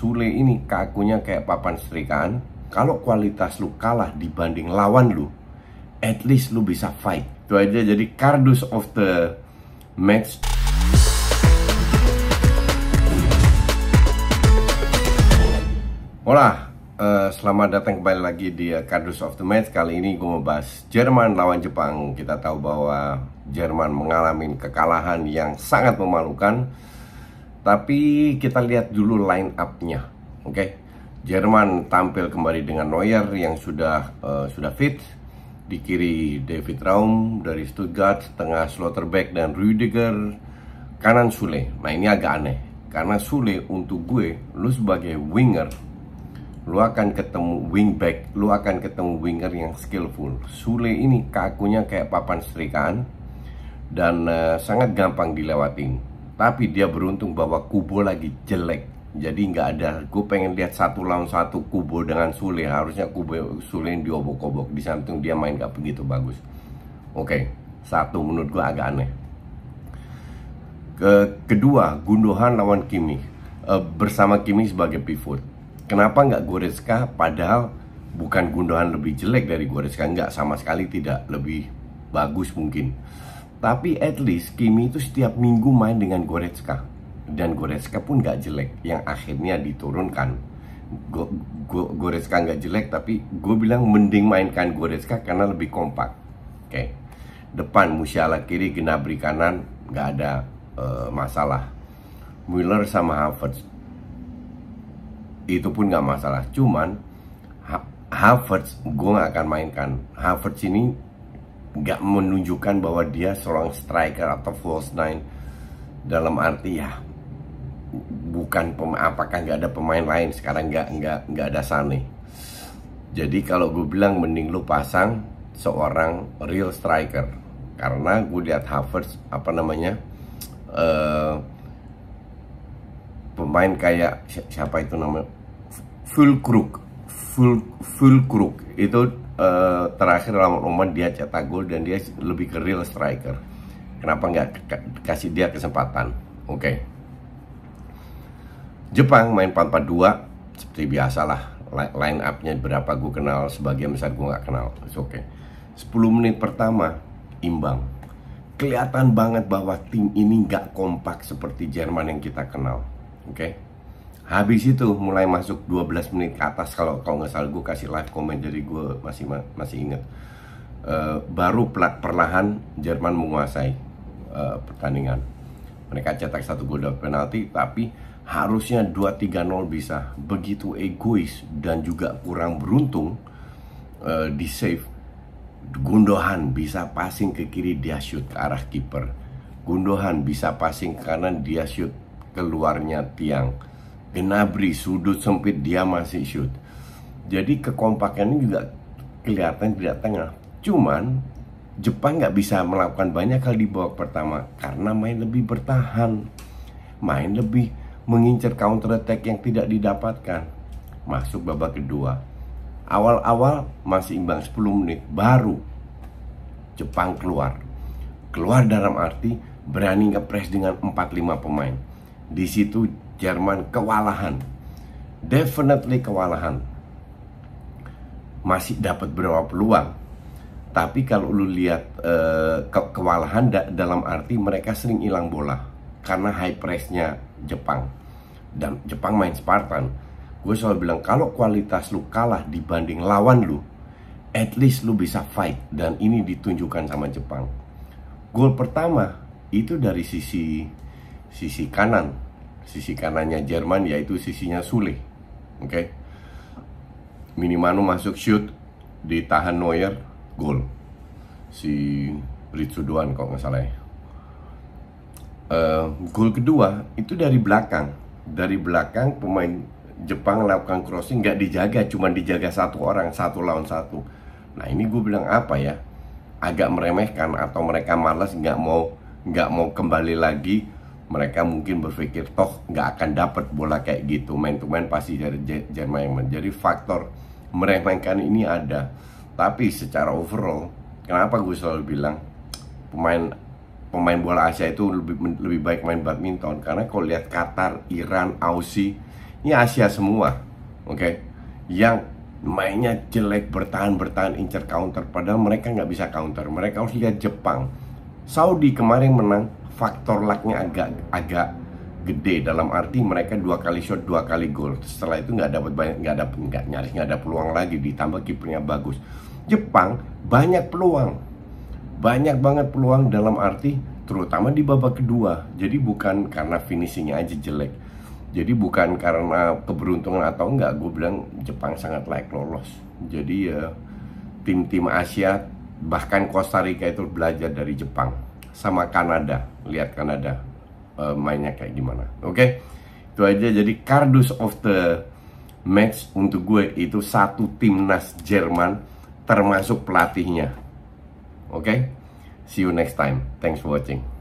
Sule ini kakunya kayak papan serikaan Kalau kualitas lu kalah dibanding lawan lu At least lu bisa fight Itu aja jadi kardus of the match Hola, uh, selamat datang kembali lagi di Kardus of the Match Kali ini gue mau bahas Jerman lawan Jepang Kita tahu bahwa Jerman mengalami kekalahan yang sangat memalukan tapi kita lihat dulu line up-nya. Oke. Okay? Jerman tampil kembali dengan Neuer yang sudah uh, sudah fit. Di kiri David Raum dari Stuttgart, tengah Slotterbeck dan Rüdiger, kanan Sule. Nah, ini agak aneh karena Sule untuk gue lu sebagai winger lu akan ketemu wingback, lu akan ketemu winger yang skillful. Sule ini kakunya kayak papan serikan dan uh, sangat gampang dilewatin. Tapi dia beruntung bahwa Kubo lagi jelek. Jadi nggak ada. Gue pengen lihat satu lawan satu Kubo dengan Sule. Harusnya Kubo Sule diobok-obok. Di samping dia main nggak begitu bagus. Oke, satu menurut gue agak aneh. kedua, Gundogan lawan Kimi. Eh, bersama Kimi sebagai pivot. Kenapa nggak Goreska Padahal bukan Gundogan lebih jelek dari Goreska Nggak, sama sekali tidak. Lebih bagus mungkin. Tapi at least Kimi itu setiap minggu main dengan Goretzka dan Goretzka pun gak jelek yang akhirnya diturunkan. Go, go, Goretzka gak jelek tapi gue bilang mending mainkan Goretzka karena lebih kompak. Oke. Okay. Depan Musiala kiri, Gnabry kanan gak ada uh, masalah. Müller sama Havertz itu pun gak masalah. Cuman Havertz gue gak akan mainkan. Havertz ini nggak menunjukkan bahwa dia seorang striker atau false nine dalam arti ya bukan apakah nggak ada pemain lain sekarang nggak nggak nggak ada sani jadi kalau gue bilang mending lu pasang seorang real striker karena gue lihat Havertz apa namanya uh, pemain kayak siapa itu namanya Fulkrug full Fulkrug itu Eh, terakhir lawan Oman dia cetak gol dan dia lebih ke real striker. Kenapa nggak kasih dia kesempatan? Oke. Okay. Jepang main 4-4-2 seperti biasalah line upnya berapa gue kenal sebagian besar gue nggak kenal oke okay. 10 menit pertama imbang kelihatan banget bahwa tim ini nggak kompak seperti Jerman yang kita kenal oke okay? habis itu mulai masuk 12 menit ke atas kalau kau nggak salah gue kasih live comment jadi gue masih masih inget uh, eh, baru perlahan Jerman menguasai uh, pertandingan mereka cetak satu gol dari penalti tapi harusnya 2-3-0 bisa begitu egois dan juga kurang beruntung uh, di save Gundohan bisa passing ke kiri dia shoot ke arah kiper Gundohan bisa passing ke kanan dia shoot keluarnya tiang genabri sudut sempit dia masih shoot jadi kekompakannya juga kelihatan tidak tengah cuman Jepang nggak bisa melakukan banyak hal di babak pertama karena main lebih bertahan main lebih mengincar counter attack yang tidak didapatkan masuk babak kedua awal-awal masih imbang 10 menit baru Jepang keluar keluar dalam arti berani ngepres dengan 4-5 pemain di situ Jerman kewalahan. Definitely kewalahan. Masih dapat berapa peluang. Tapi kalau lu lihat eh, kewalahan da dalam arti mereka sering hilang bola karena high pressnya Jepang dan Jepang main Spartan. Gue selalu bilang kalau kualitas lu kalah dibanding lawan lu, at least lu bisa fight dan ini ditunjukkan sama Jepang. Gol pertama itu dari sisi sisi kanan sisi kanannya Jerman yaitu sisinya Sule. Oke. Okay? Minimano masuk shoot ditahan Neuer gol. Si Ritsu kok nggak salah ya. Uh, gol kedua itu dari belakang. Dari belakang pemain Jepang lakukan crossing nggak dijaga, cuma dijaga satu orang, satu lawan satu. Nah ini gue bilang apa ya? Agak meremehkan atau mereka malas nggak mau nggak mau kembali lagi mereka mungkin berpikir toh nggak akan dapat bola kayak gitu main to main pasti dari Jerman jadi faktor meremehkan ini ada tapi secara overall kenapa gue selalu bilang pemain pemain bola Asia itu lebih lebih baik main badminton karena kalau lihat Qatar, Iran, Aussie ini Asia semua oke okay? yang mainnya jelek bertahan bertahan incer counter padahal mereka nggak bisa counter mereka harus lihat Jepang Saudi kemarin menang faktor lucknya agak agak gede dalam arti mereka dua kali shot dua kali gol setelah itu nggak dapat banyak nggak ada nggak nyaris nggak ada peluang lagi ditambah kipernya bagus Jepang banyak peluang banyak banget peluang dalam arti terutama di babak kedua jadi bukan karena finishingnya aja jelek jadi bukan karena keberuntungan atau enggak gue bilang Jepang sangat layak lolos jadi ya tim-tim Asia bahkan Costa Rica itu belajar dari Jepang sama Kanada. Lihat Kanada uh, mainnya kayak gimana. Oke. Okay? Itu aja jadi kardus of the match untuk gue itu satu timnas Jerman termasuk pelatihnya. Oke. Okay? See you next time. Thanks for watching.